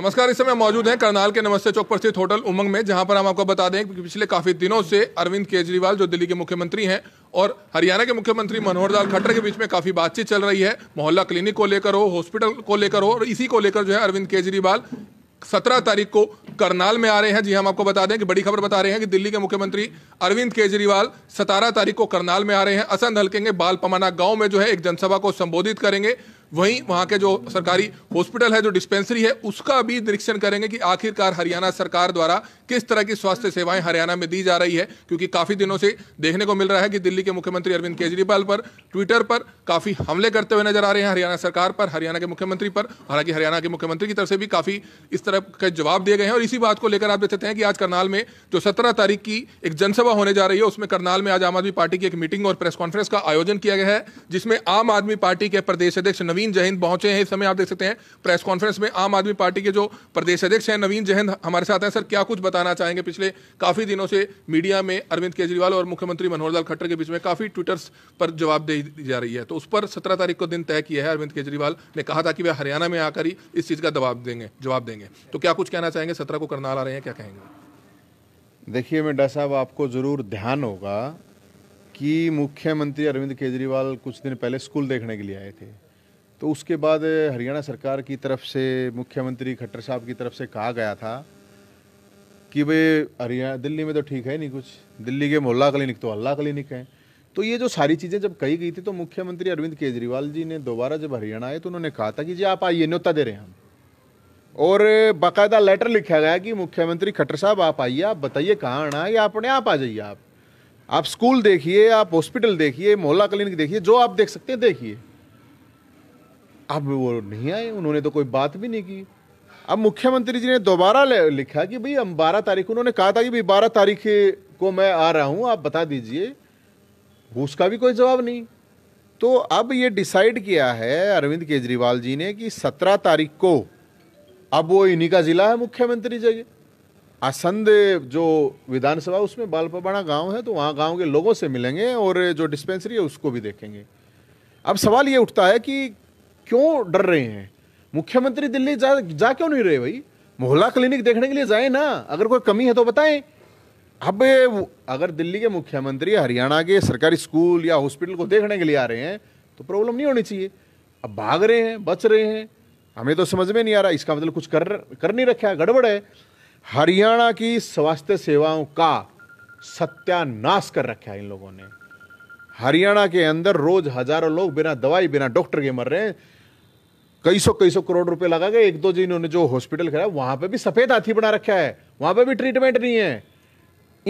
नमस्कार इस समय मौजूद हैं करनाल के नमस्ते चौक पर स्थित होटल उमंग में जहां पर हम आपको बता दें कि पिछले काफी दिनों से अरविंद केजरीवाल जो दिल्ली के मुख्यमंत्री हैं और हरियाणा के मुख्यमंत्री मनोहर लाल खट्टर के बीच में काफी बातचीत चल रही है मोहल्ला क्लिनिक को लेकर हो हॉस्पिटल को लेकर हो और इसी को लेकर जो है अरविंद केजरीवाल सत्रह तारीख को करनाल में आ रहे हैं जी हाँ, हम आपको बता दें कि बड़ी खबर बता रहे हैं कि दिल्ली के मुख्यमंत्री अरविंद केजरीवाल सतारह तारीख को करनाल में आ रहे हैं असंध हल्के बाल पमाना गांव में जो है एक जनसभा को संबोधित करेंगे वहीं वहाँ के जो सरकारी हॉस्पिटल है जो डिस्पेंसरी है उसका भी निरीक्षण करेंगे कि आखिरकार हरियाणा सरकार द्वारा किस तरह की स्वास्थ्य सेवाएं हरियाणा में दी जा रही है क्योंकि काफ़ी दिनों से देखने को मिल रहा है कि दिल्ली के मुख्यमंत्री अरविंद केजरीवाल पर ट्विटर पर काफ़ी हमले करते हुए नजर आ रहे हैं हरियाणा सरकार पर हरियाणा के मुख्यमंत्री पर हालांकि हरियाणा के मुख्यमंत्री की तरफ से भी काफ़ी इस तरह के जवाब दिए गए हैं और इसी बात को लेकर आप देख सकते हैं कि आज करनाल में जो सत्रह तारीख की एक जनसभा होने जा रही है उसमें करनाल में आज आम आदमी पार्टी की एक मीटिंग और प्रेस कॉन्फ्रेंस का आयोजन किया गया है जिसमें आम आदमी पार्टी के प्रदेश अध्यक्ष नवीन नवीन जैन पहुंचे हैं इस समय आप देख सकते हैं प्रेस कॉन्फ्रेंस में आम आदमी पार्टी के जो प्रदेश अध्यक्ष हैं नवीन जैन हमारे साथ हैं सर क्या कुछ बताना चाहेंगे पिछले काफ़ी दिनों से मीडिया में अरविंद केजरीवाल और मुख्यमंत्री मनोहर लाल खट्टर के बीच में काफ़ी ट्विटर्स पर जवाब दे जा रही है तो उस पर सत्रह तारीख को दिन तय किया है अरविंद केजरीवाल ने कहा था कि वह हरियाणा में आकर ही इस चीज़ का दबाव देंगे जवाब देंगे तो क्या कुछ कहना चाहेंगे सत्रह को करनाल आ रहे हैं क्या कहेंगे देखिए मिड्डा साहब आपको ज़रूर ध्यान होगा कि मुख्यमंत्री अरविंद केजरीवाल कुछ दिन पहले स्कूल देखने के लिए आए थे तो उसके बाद हरियाणा सरकार की तरफ से मुख्यमंत्री खट्टर साहब की तरफ से कहा गया था कि भाई हरियाणा दिल्ली में तो ठीक है नहीं कुछ दिल्ली के मोहल्ला क्लिनिक तो अल्लाह क्लिनिक है तो ये जो सारी चीज़ें जब कही गई थी तो मुख्यमंत्री अरविंद केजरीवाल जी ने दोबारा जब हरियाणा आए तो उन्होंने कहा था कि जी आप आइए न्योता दे रहे हैं हम और बाकायदा लेटर लिखा गया कि मुख्यमंत्री खट्टर साहब आप आइए आप बताइए कहाँ आना है या अपने आप आ जाइए आप आप स्कूल देखिए आप हॉस्पिटल देखिए मोहल्ला क्लिनिक देखिए जो आप देख सकते हैं देखिए अब वो नहीं आए उन्होंने तो कोई बात भी नहीं की अब मुख्यमंत्री जी ने दोबारा लिखा कि भाई हम बारह तारीख उन्होंने कहा था कि भाई बारह तारीख को मैं आ रहा हूँ आप बता दीजिए उसका भी कोई जवाब नहीं तो अब ये डिसाइड किया है अरविंद केजरीवाल जी ने कि सत्रह तारीख को अब वो इन्हीं का ज़िला है मुख्यमंत्री जगह असंध जो विधानसभा उसमें बालपाड़ा गांव है तो वहाँ गांव के लोगों से मिलेंगे और जो डिस्पेंसरी है उसको भी देखेंगे अब सवाल ये उठता है कि क्यों डर रहे हैं मुख्यमंत्री दिल्ली जा जा क्यों नहीं रहे भाई मोहल्ला क्लिनिक देखने के लिए जाए ना अगर कोई कमी है तो बताएं अब अगर दिल्ली के मुख्यमंत्री हरियाणा के सरकारी स्कूल या हॉस्पिटल को देखने के लिए आ रहे हैं तो प्रॉब्लम नहीं होनी चाहिए अब भाग रहे हैं बच रहे हैं हमें तो समझ में नहीं आ रहा इसका मतलब कुछ कर कर नहीं रखा है गड़बड़ है हरियाणा की स्वास्थ्य सेवाओं का सत्यानाश कर रखा है इन लोगों ने हरियाणा के अंदर रोज हजारों लोग बिना दवाई बिना डॉक्टर के मर रहे हैं कई सौ कई सौ करोड़ रुपए लगा गए एक दो जो इन्होंने जो हॉस्पिटल कराया वहां पे भी सफेद हाथी बना रखा है वहां पे भी ट्रीटमेंट नहीं है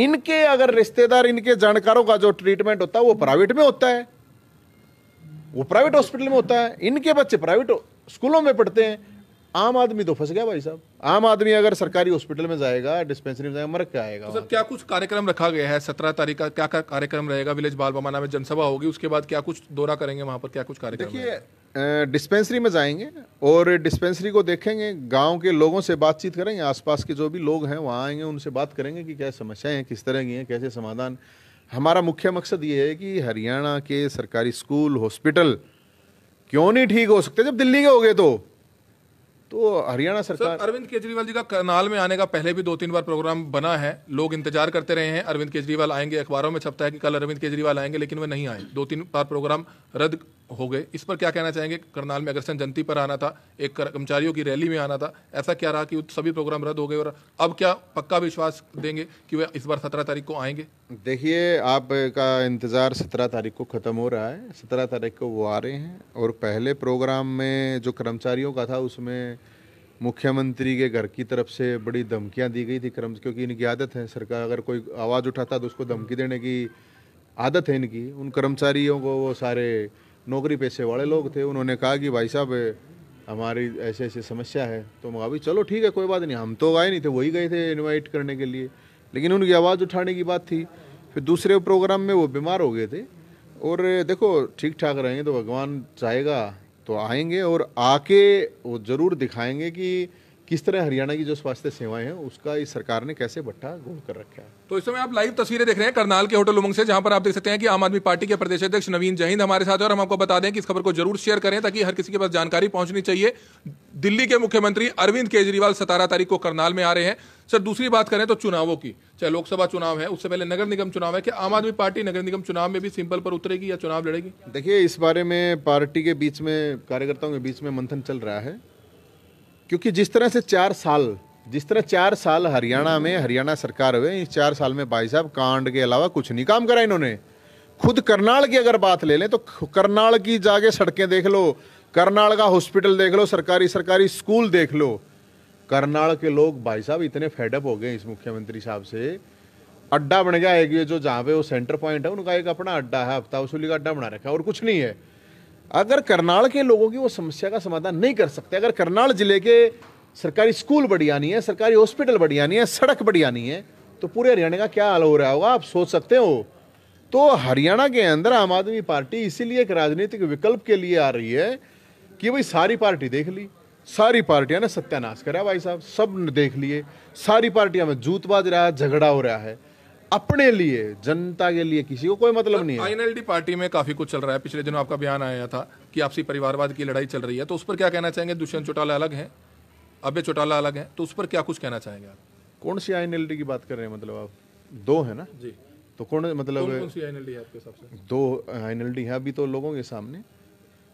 इनके अगर रिश्तेदार इनके जानकारों का जो ट्रीटमेंट होता है वो प्राइवेट में होता है वो प्राइवेट हॉस्पिटल में होता है इनके बच्चे प्राइवेट स्कूलों में पढ़ते हैं आम आदमी तो फंस गया भाई साहब आम आदमी अगर सरकारी हॉस्पिटल में जाएगा डिस्पेंसरी में जाएगा मर क्या आएगा तो सर क्या कुछ कार्यक्रम रखा गया है सत्रह तारीख का क्या क्या कार्यक्रम रहेगा विलेज बाल बमाना में जनसभा होगी उसके बाद क्या कुछ दौरा करेंगे वहाँ पर क्या कुछ कार्यक्रम देखिए डिस्पेंसरी में जाएंगे और डिस्पेंसरी को देखेंगे गांव के लोगों से बातचीत करेंगे आसपास के जो भी लोग हैं वहाँ आएंगे उनसे बात करेंगे कि क्या समस्याएं हैं किस तरह की हैं कैसे समाधान हमारा मुख्य मकसद ये है कि हरियाणा के सरकारी स्कूल हॉस्पिटल क्यों नहीं ठीक हो सकते जब दिल्ली के हो गए तो तो हरियाणा सरकार अरविंद केजरीवाल जी का करनाल में आने का पहले भी दो तीन बार प्रोग्राम बना है लोग इंतजार करते रहे हैं अरविंद केजरीवाल आएंगे अखबारों में छपता है कि कल अरविंद केजरीवाल आएंगे लेकिन वे नहीं आए दो तीन बार प्रोग्राम रद्द हो गए इस पर क्या कहना चाहेंगे करनाल में अग्रसेन जयंती पर आना था एक कर्मचारियों की रैली में आना था ऐसा क्या रहा कि सभी प्रोग्राम रद्द हो गए और अब क्या पक्का विश्वास देंगे कि वह इस बार सत्रह तारीख को आएंगे देखिए आपका इंतज़ार सत्रह तारीख को ख़त्म हो रहा है सत्रह तारीख को वो आ रहे हैं और पहले प्रोग्राम में जो कर्मचारियों का था उसमें मुख्यमंत्री के घर की तरफ से बड़ी धमकियाँ दी गई थी कर्म क्योंकि इनकी आदत है सरकार अगर कोई आवाज़ उठाता तो उसको धमकी देने की आदत है इनकी उन कर्मचारियों को वो सारे नौकरी पेशे वाले लोग थे उन्होंने कहा कि भाई साहब हमारी ऐसे ऐसे समस्या है तो मैं अभी चलो ठीक है कोई बात नहीं हम तो गए नहीं थे वही गए थे इनवाइट करने के लिए लेकिन उनकी आवाज़ उठाने की बात थी फिर दूसरे प्रोग्राम में वो बीमार हो गए थे और देखो ठीक ठाक रहेंगे तो भगवान चाहेगा तो आएंगे और आके वो ज़रूर दिखाएंगे कि किस तरह हरियाणा की जो स्वास्थ्य सेवाएं हैं उसका इस सरकार ने कैसे बट्टा गोल कर रखा है तो इस समय आप लाइव तस्वीरें देख रहे हैं करनाल के होटल उमंग से जहां पर आप देख सकते हैं कि आम आदमी पार्टी के प्रदेश अध्यक्ष नवीन जहिंद हमारे साथ और हम आपको बता दें कि इस खबर को जरूर शेयर करें ताकि हर किसी के पास जानकारी पहुंचनी चाहिए दिल्ली के मुख्यमंत्री अरविंद केजरीवाल सतारह तारीख को करनाल में आ रहे हैं सर दूसरी बात करें तो चुनावों की चाहे लोकसभा चुनाव है उससे पहले नगर निगम चुनाव है कि आम आदमी पार्टी नगर निगम चुनाव में भी सिंपल पर उतरेगी या चुनाव लड़ेगी देखिए इस बारे में पार्टी के बीच में कार्यकर्ताओं के बीच में मंथन चल रहा है क्योंकि जिस तरह से चार साल जिस तरह चार साल हरियाणा में हरियाणा सरकार हुए इस चार साल में भाई साहब कांड के अलावा कुछ नहीं काम करा इन्होंने खुद करनाल की अगर बात ले लें तो करनाल की जाके सड़कें देख लो करनाल का हॉस्पिटल देख लो सरकारी सरकारी स्कूल देख लो करनाल के लोग भाई साहब इतने फेडअप हो गए इस मुख्यमंत्री साहब से अड्डा बन गया है कि जो जहाँ पे वो सेंटर पॉइंट है उनका एक अपना अड्डा है हफ्ता वसूली का अड्डा बना रखा है और कुछ नहीं है अगर करनाल के लोगों की वो समस्या का समाधान नहीं कर सकते अगर करनाल जिले के सरकारी स्कूल नहीं है सरकारी हॉस्पिटल नहीं है सड़क नहीं है तो पूरे हरियाणा का क्या हाल हो रहा होगा आप सोच सकते हो तो हरियाणा के अंदर आम आदमी पार्टी इसीलिए एक राजनीतिक विकल्प के लिए आ रही है कि भाई सारी पार्टी देख ली सारी पार्टियां ने सत्यानाश करा भाई साहब सब देख लिए सारी पार्टियां में जूत बाज रहा है झगड़ा हो रहा है अपने लिए जनता के लिए किसी को कोई मतलब नहीं है आईएनएलडी पार्टी में काफी कुछ चल रहा है पिछले दिनों आपका बयान आया था कि आपसी परिवारवाद की लड़ाई चल रही है तो उस पर क्या कहना चाहेंगे दुष्यंत चौटाला अलग है अबे चौटाला अलग है तो उस पर क्या कुछ कहना चाहेंगे आप कौन सी आई की बात कर रहे हैं मतलब आप दो है ना जी तो कौन मतलब कौन कौन सी आई है आपके हिसाब से दो आईएनएलडी है अभी तो लोगों के सामने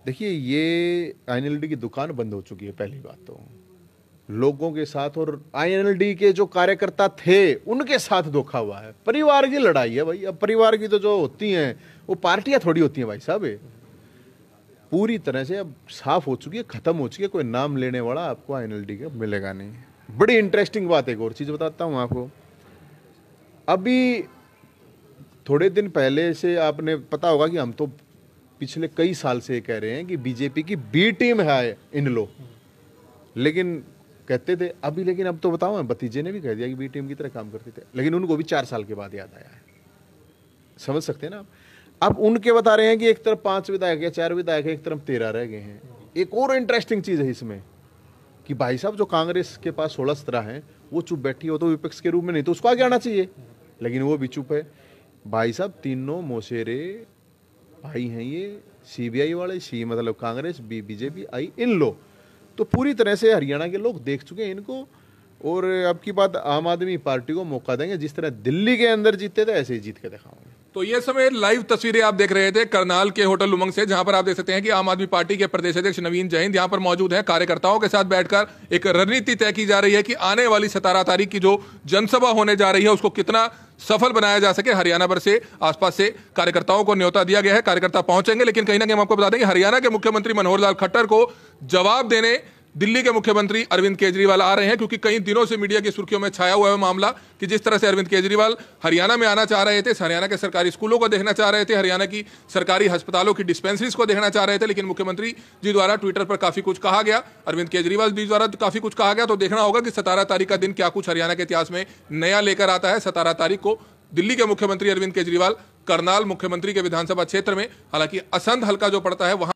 देखिए ये आई की दुकान बंद हो चुकी है पहली बात तो लोगों के साथ और आईएनएलडी के जो कार्यकर्ता थे उनके साथ धोखा हुआ है परिवार की लड़ाई है भाई अब परिवार की तो जो होती हैं वो पार्टियां थोड़ी होती हैं भाई साहब पूरी तरह से अब साफ हो चुकी है ख़त्म हो चुकी है कोई नाम लेने वाला आपको आई का मिलेगा नहीं बड़ी इंटरेस्टिंग बात एक और चीज़ बताता हूँ आपको अभी थोड़े दिन पहले से आपने पता होगा कि हम तो पिछले कई साल से कह रहे हैं कि बीजेपी की बी टीम है इन लोग लेकिन कहते थे अभी लेकिन अब तो बताओ मैं भतीजे ने भी कह दिया कि बी टीम की तरह काम करते थे लेकिन उनको भी चार साल के बाद याद आया है समझ सकते हैं ना आप अब उनके बता रहे हैं कि एक तरफ पांच विधायक या चार विधायक एक तरफ तेरह रह गए हैं एक और इंटरेस्टिंग चीज़ है इसमें कि भाई साहब जो कांग्रेस के पास सोलह सत्रह हैं वो चुप बैठी हो तो विपक्ष के रूप में नहीं तो उसको आगे आना चाहिए लेकिन वो भी चुप है भाई साहब तीनों मोशेरे भाई हैं ये सीबीआई वाले सी मतलब कांग्रेस बी बीजेपी आई इन लोग तो पूरी तरह से हरियाणा के लोग देख चुके हैं इनको और अब की बात आम आदमी पार्टी को मौका देंगे जिस तरह दिल्ली के अंदर जीते थे ऐसे ही जीत के दिखाओगे तो ये समय लाइव तस्वीरें आप देख रहे थे करनाल के होटल उमंग से जहां पर आप देख सकते हैं कि आम आदमी पार्टी के प्रदेश अध्यक्ष नवीन जैन यहां पर मौजूद हैं कार्यकर्ताओं के साथ बैठकर एक रणनीति तय की जा रही है कि आने वाली सतारह तारीख की जो जनसभा होने जा रही है उसको कितना सफल बनाया जा सके हरियाणा भर से आसपास से कार्यकर्ताओं को न्योता दिया गया है कार्यकर्ता पहुंचेंगे लेकिन कहीं ना कहीं हम आपको बता दें कि हरियाणा के मुख्यमंत्री मनोहर लाल खट्टर को जवाब देने दिल्ली के मुख्यमंत्री अरविंद केजरीवाल आ रहे हैं क्योंकि कई दिनों से मीडिया की सुर्खियों में छाया हुआ है मामला कि जिस तरह से अरविंद केजरीवाल हरियाणा में आना चाह रहे थे हरियाणा के सरकारी स्कूलों को देखना चाह रहे थे हरियाणा की सरकारी अस्पतालों की डिस्पेंसरीज को देखना चाह रहे थे लेकिन मुख्यमंत्री जी द्वारा ट्विटर पर काफी कुछ कहा गया अरविंद केजरीवाल जी द्वारा तो काफी कुछ कहा गया तो देखना होगा कि सतारह तारीख का दिन क्या कुछ हरियाणा के इतिहास में नया लेकर आता है सतारह तारीख को दिल्ली के मुख्यमंत्री अरविंद केजरीवाल करनाल मुख्यमंत्री के विधानसभा क्षेत्र में हालांकि असंध हल्का जो पड़ता है वहां